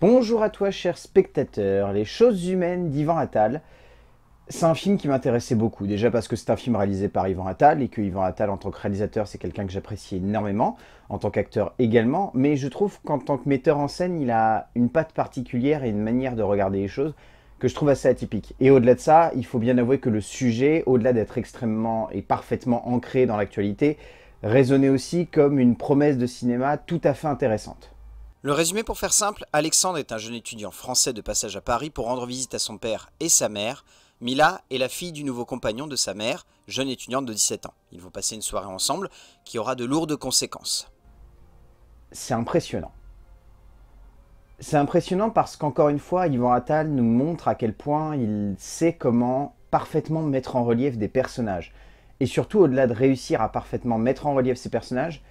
Bonjour à toi, cher spectateur. Les choses humaines d'Ivan Attal. C'est un film qui m'intéressait beaucoup. Déjà parce que c'est un film réalisé par Ivan Attal et que Ivan Attal, en tant que réalisateur, c'est quelqu'un que j'apprécie énormément, en tant qu'acteur également. Mais je trouve qu'en tant que metteur en scène, il a une patte particulière et une manière de regarder les choses que je trouve assez atypique. Et au-delà de ça, il faut bien avouer que le sujet, au-delà d'être extrêmement et parfaitement ancré dans l'actualité, résonnait aussi comme une promesse de cinéma tout à fait intéressante. Le résumé pour faire simple, Alexandre est un jeune étudiant français de passage à Paris pour rendre visite à son père et sa mère. Mila est la fille du nouveau compagnon de sa mère, jeune étudiante de 17 ans. Ils vont passer une soirée ensemble qui aura de lourdes conséquences. C'est impressionnant. C'est impressionnant parce qu'encore une fois, Yvan Attal nous montre à quel point il sait comment parfaitement mettre en relief des personnages. Et surtout, au-delà de réussir à parfaitement mettre en relief ces personnages,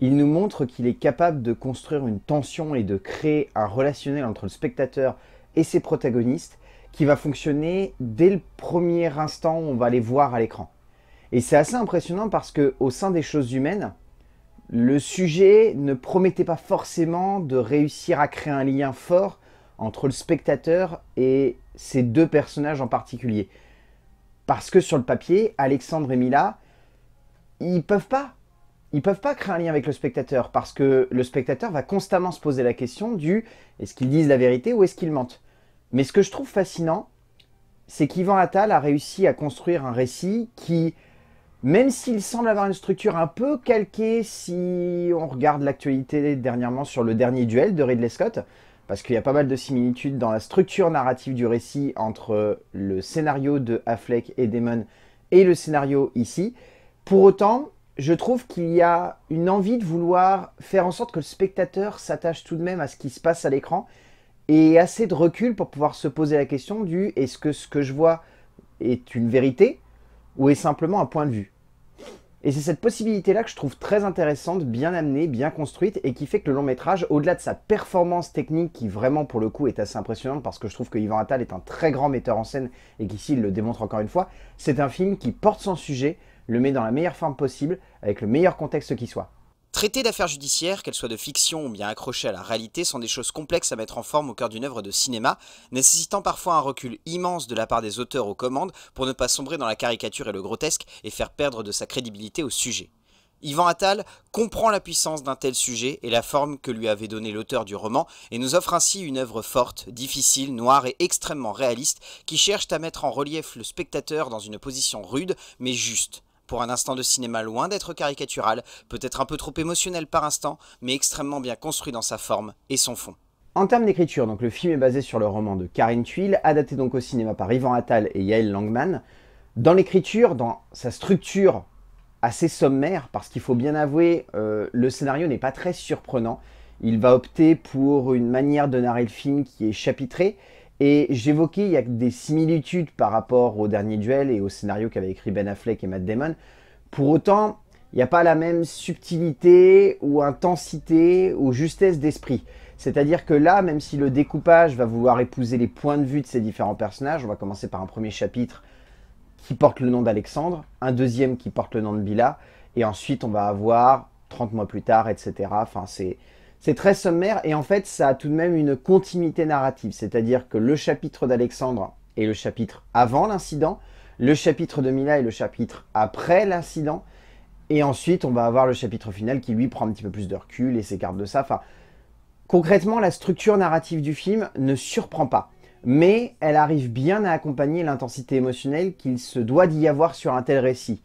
il nous montre qu'il est capable de construire une tension et de créer un relationnel entre le spectateur et ses protagonistes qui va fonctionner dès le premier instant où on va les voir à l'écran. Et c'est assez impressionnant parce que au sein des choses humaines, le sujet ne promettait pas forcément de réussir à créer un lien fort entre le spectateur et ces deux personnages en particulier. Parce que sur le papier, Alexandre et Mila, ils peuvent pas ils peuvent pas créer un lien avec le spectateur parce que le spectateur va constamment se poser la question du est-ce qu'ils disent la vérité ou est-ce qu'ils mentent. Mais ce que je trouve fascinant, c'est qu'Ivan Attal a réussi à construire un récit qui, même s'il semble avoir une structure un peu calquée si on regarde l'actualité dernièrement sur le dernier duel de Ridley Scott, parce qu'il y a pas mal de similitudes dans la structure narrative du récit entre le scénario de Affleck et Damon et le scénario ici. Pour autant, je trouve qu'il y a une envie de vouloir faire en sorte que le spectateur s'attache tout de même à ce qui se passe à l'écran et assez de recul pour pouvoir se poser la question du est-ce que ce que je vois est une vérité ou est simplement un point de vue. Et c'est cette possibilité-là que je trouve très intéressante, bien amenée, bien construite, et qui fait que le long métrage, au-delà de sa performance technique, qui vraiment pour le coup est assez impressionnante, parce que je trouve que Yvan Attal est un très grand metteur en scène, et qu'ici il le démontre encore une fois, c'est un film qui porte son sujet, le met dans la meilleure forme possible, avec le meilleur contexte qui soit. Traiter d'affaires judiciaires, qu'elles soient de fiction ou bien accrochées à la réalité, sont des choses complexes à mettre en forme au cœur d'une œuvre de cinéma, nécessitant parfois un recul immense de la part des auteurs aux commandes pour ne pas sombrer dans la caricature et le grotesque et faire perdre de sa crédibilité au sujet. Yvan Attal comprend la puissance d'un tel sujet et la forme que lui avait donnée l'auteur du roman et nous offre ainsi une œuvre forte, difficile, noire et extrêmement réaliste qui cherche à mettre en relief le spectateur dans une position rude mais juste, pour un instant de cinéma loin d'être caricatural, peut-être un peu trop émotionnel par instant, mais extrêmement bien construit dans sa forme et son fond. En termes d'écriture, donc le film est basé sur le roman de Karine Tuile, adapté donc au cinéma par Yvan Attal et Yael Langman. Dans l'écriture, dans sa structure assez sommaire, parce qu'il faut bien avouer, euh, le scénario n'est pas très surprenant. Il va opter pour une manière de narrer le film qui est chapitrée, et j'évoquais, il y a des similitudes par rapport au dernier duel et au scénario qu'avaient écrit Ben Affleck et Matt Damon. Pour autant, il n'y a pas la même subtilité ou intensité ou justesse d'esprit. C'est-à-dire que là, même si le découpage va vouloir épouser les points de vue de ces différents personnages, on va commencer par un premier chapitre qui porte le nom d'Alexandre, un deuxième qui porte le nom de Bila, et ensuite on va avoir 30 mois plus tard, etc. Enfin, c'est c'est très sommaire et en fait, ça a tout de même une continuité narrative. C'est-à-dire que le chapitre d'Alexandre est le chapitre avant l'incident, le chapitre de Mila est le chapitre après l'incident, et ensuite, on va avoir le chapitre final qui, lui, prend un petit peu plus de recul et s'écarte de ça. Enfin, concrètement, la structure narrative du film ne surprend pas mais elle arrive bien à accompagner l'intensité émotionnelle qu'il se doit d'y avoir sur un tel récit.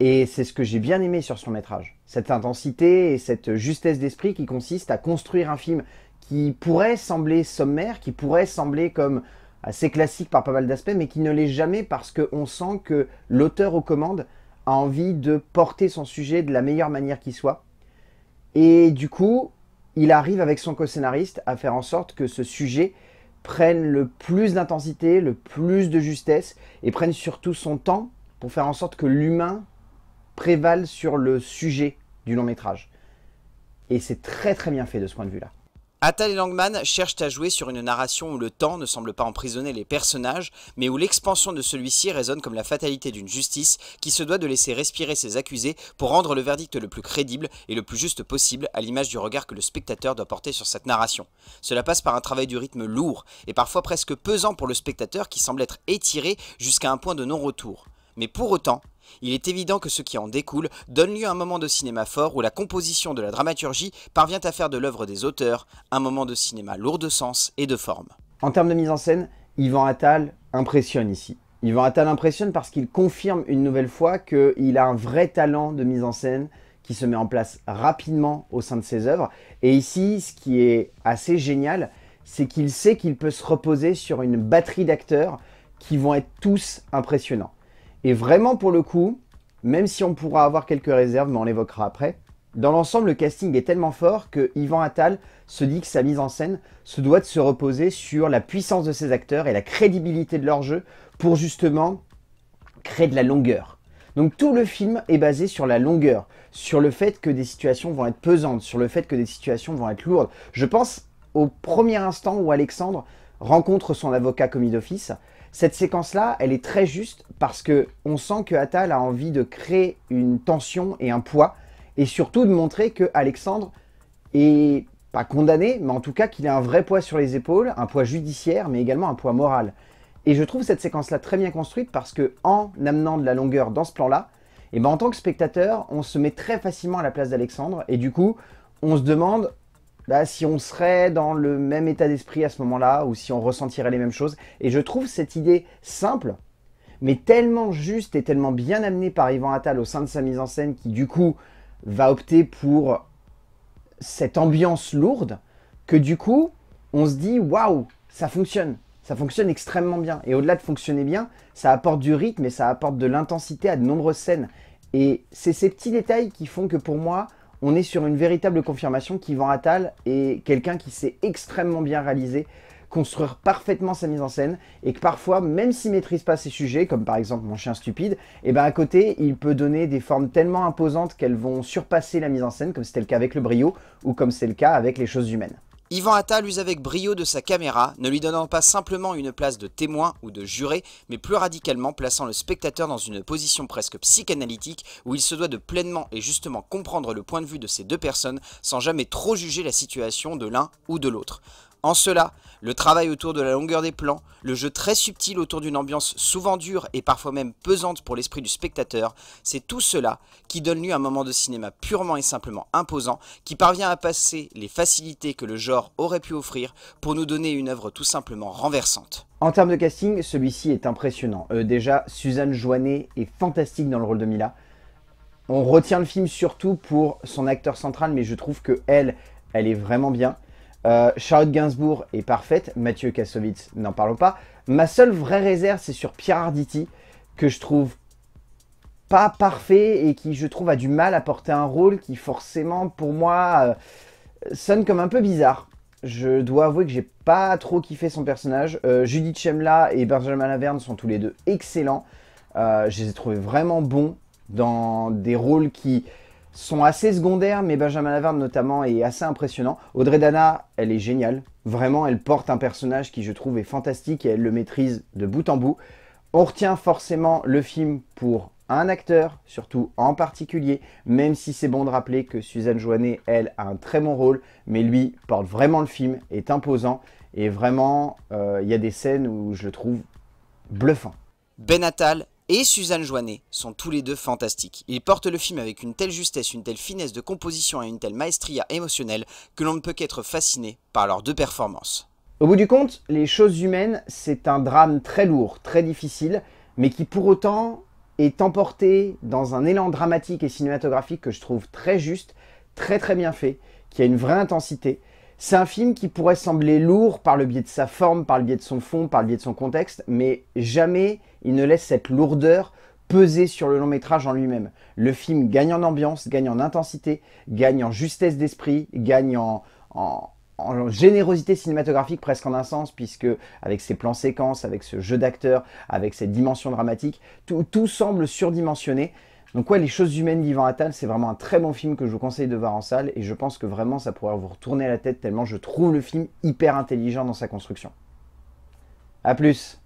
Et c'est ce que j'ai bien aimé sur son métrage cette intensité et cette justesse d'esprit qui consiste à construire un film qui pourrait sembler sommaire, qui pourrait sembler comme assez classique par pas mal d'aspects, mais qui ne l'est jamais parce qu'on sent que l'auteur aux commandes a envie de porter son sujet de la meilleure manière qui soit. Et du coup, il arrive avec son co-scénariste à faire en sorte que ce sujet prenne le plus d'intensité, le plus de justesse, et prenne surtout son temps pour faire en sorte que l'humain prévalent sur le sujet du long métrage. Et c'est très très bien fait de ce point de vue-là. Attal et Langman cherchent à jouer sur une narration où le temps ne semble pas emprisonner les personnages, mais où l'expansion de celui-ci résonne comme la fatalité d'une justice qui se doit de laisser respirer ses accusés pour rendre le verdict le plus crédible et le plus juste possible à l'image du regard que le spectateur doit porter sur cette narration. Cela passe par un travail du rythme lourd et parfois presque pesant pour le spectateur qui semble être étiré jusqu'à un point de non-retour. Mais pour autant, il est évident que ce qui en découle donne lieu à un moment de cinéma fort où la composition de la dramaturgie parvient à faire de l'œuvre des auteurs un moment de cinéma lourd de sens et de forme. En termes de mise en scène, Yvan Attal impressionne ici. Yvan Attal impressionne parce qu'il confirme une nouvelle fois qu'il a un vrai talent de mise en scène qui se met en place rapidement au sein de ses œuvres. Et ici, ce qui est assez génial, c'est qu'il sait qu'il peut se reposer sur une batterie d'acteurs qui vont être tous impressionnants. Et vraiment, pour le coup, même si on pourra avoir quelques réserves, mais on l'évoquera après, dans l'ensemble, le casting est tellement fort que Yvan Attal se dit que sa mise en scène se doit de se reposer sur la puissance de ses acteurs et la crédibilité de leur jeu pour justement créer de la longueur. Donc tout le film est basé sur la longueur, sur le fait que des situations vont être pesantes, sur le fait que des situations vont être lourdes. Je pense au premier instant où Alexandre rencontre son avocat commis d'office, cette séquence-là, elle est très juste parce que on sent que Attal a envie de créer une tension et un poids, et surtout de montrer que Alexandre est pas condamné, mais en tout cas qu'il a un vrai poids sur les épaules, un poids judiciaire, mais également un poids moral. Et je trouve cette séquence-là très bien construite parce que en amenant de la longueur dans ce plan-là, et eh ben en tant que spectateur, on se met très facilement à la place d'Alexandre, et du coup, on se demande bah, si on serait dans le même état d'esprit à ce moment-là, ou si on ressentirait les mêmes choses. Et je trouve cette idée simple, mais tellement juste et tellement bien amenée par Ivan Attal au sein de sa mise en scène, qui du coup va opter pour cette ambiance lourde, que du coup, on se dit waouh, ça fonctionne. Ça fonctionne extrêmement bien. Et au-delà de fonctionner bien, ça apporte du rythme et ça apporte de l'intensité à de nombreuses scènes. Et c'est ces petits détails qui font que pour moi, on est sur une véritable confirmation qu'Yvan Attal est quelqu'un qui sait extrêmement bien réaliser, construire parfaitement sa mise en scène, et que parfois, même s'il maîtrise pas ses sujets, comme par exemple Mon chien stupide, et eh ben à côté, il peut donner des formes tellement imposantes qu'elles vont surpasser la mise en scène, comme c'était le cas avec le brio, ou comme c'est le cas avec les choses humaines. Yvan Attal use avec brio de sa caméra, ne lui donnant pas simplement une place de témoin ou de juré, mais plus radicalement plaçant le spectateur dans une position presque psychanalytique où il se doit de pleinement et justement comprendre le point de vue de ces deux personnes sans jamais trop juger la situation de l'un ou de l'autre. En cela, le travail autour de la longueur des plans, le jeu très subtil autour d'une ambiance souvent dure et parfois même pesante pour l'esprit du spectateur, c'est tout cela qui donne lieu à un moment de cinéma purement et simplement imposant, qui parvient à passer les facilités que le genre aurait pu offrir pour nous donner une œuvre tout simplement renversante. En termes de casting, celui-ci est impressionnant. Euh, déjà, Suzanne Joannet est fantastique dans le rôle de Mila. On retient le film surtout pour son acteur central, mais je trouve que elle, elle est vraiment bien. Euh, Charlotte Gainsbourg est parfaite, Mathieu Kassovitz, n'en parlons pas. Ma seule vraie réserve, c'est sur Pierre Arditi, que je trouve pas parfait et qui, je trouve, a du mal à porter un rôle qui, forcément, pour moi, euh, sonne comme un peu bizarre. Je dois avouer que j'ai pas trop kiffé son personnage. Euh, Judith Chemla et Benjamin Laverne sont tous les deux excellents. je les ai trouvés vraiment bons dans des rôles qui sont assez secondaires, mais Benjamin Laverne notamment est assez impressionnant. Audrey Dana, elle est géniale. Vraiment, elle porte un personnage qui, je trouve, est fantastique et elle le maîtrise de bout en bout. On retient forcément le film pour un acteur, surtout en particulier, même si c'est bon de rappeler que Suzanne Joannet, elle, a un très bon rôle, mais lui porte vraiment le film, est imposant, et vraiment, euh, il y a des scènes où je le trouve bluffant. Ben Attal et Suzanne Joannet sont tous les deux fantastiques. Ils portent le film avec une telle justesse, une telle finesse de composition et une telle maestria émotionnelle que l'on ne peut qu'être fasciné par leurs deux performances. Au bout du compte, Les choses humaines, c'est un drame très lourd, très difficile, mais qui pour autant est emporté dans un élan dramatique et cinématographique que je trouve très juste, très très bien fait, qui a une vraie intensité, c'est un film qui pourrait sembler lourd par le biais de sa forme, par le biais de son fond, par le biais de son contexte, mais jamais il ne laisse cette lourdeur peser sur le long métrage en lui-même. Le film gagne en ambiance, gagne en intensité, gagne en justesse d'esprit, gagne en, générosité cinématographique presque en un sens, puisque avec ses plans séquences, avec ce jeu d'acteurs, avec cette dimension dramatique, tout semble surdimensionné. Donc ouais, Les choses humaines à Attal, c'est vraiment un très bon film que je vous conseille de voir en salle et je pense que vraiment ça pourrait vous retourner la tête tellement je trouve le film hyper intelligent dans sa construction. A plus